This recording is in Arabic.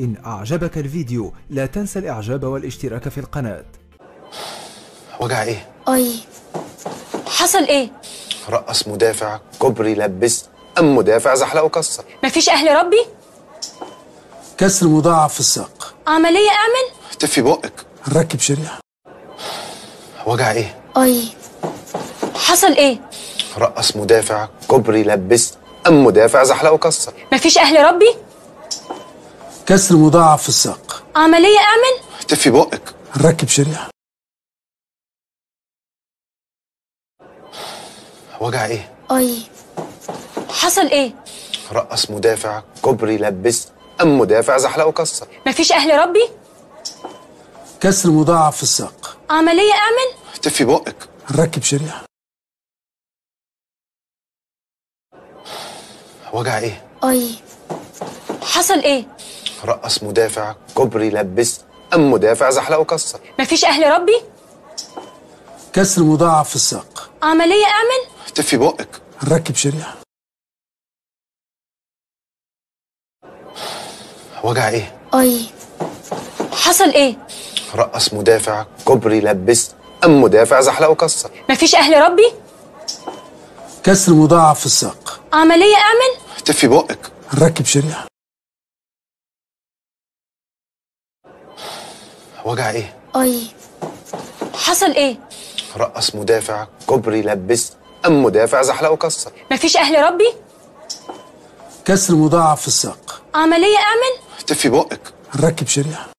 إن أعجبك الفيديو لا تنسى الإعجاب والاشتراك في القناة وجع إيه؟ أي حصل إيه؟ رقص مدافع كوبري لبس أم مدافع زحلق وكسر مفيش أهل ربي؟ كسر مضاعف في الساق عملية أعمل؟ تفي بقك نركب شريحة وجع إيه؟ أي حصل إيه؟ رقص مدافع كوبري لبس أم مدافع زحلق وكسر مفيش أهل ربي؟ كسر مضاعف في الساق عملية اعمل اختفي بقك هنركب شريحة وجع ايه؟ اي حصل ايه؟ رقص مدافع كوبري لبس ام مدافع زحلق وكسر مفيش اهل ربي؟ كسر مضاعف في الساق عملية اعمل اختفي بقك هنركب شريحة وجع ايه؟ اي حصل ايه؟ رقص مدافع كوبري لبس أم مدافع زحلق وكسر مفيش أهل ربي؟ كسر مضاعف في الساق عملية أعمل؟ تفي بقك هنركب شريحة وجع إيه؟ أي حصل إيه؟ رقص مدافع كوبري لبس أم مدافع زحلق وكسر مفيش أهل ربي؟ كسر مضاعف في الساق عملية أعمل؟ تفي بقك هنركب شريحة وجع ايه؟ اي حصل ايه؟ رقص مدافع كوبري لبس أم مدافع زحلق وكسر مفيش أهل ربي؟ كسر مضاعف في الساق عملية أعمل؟ تفي بقك هنركب شريحة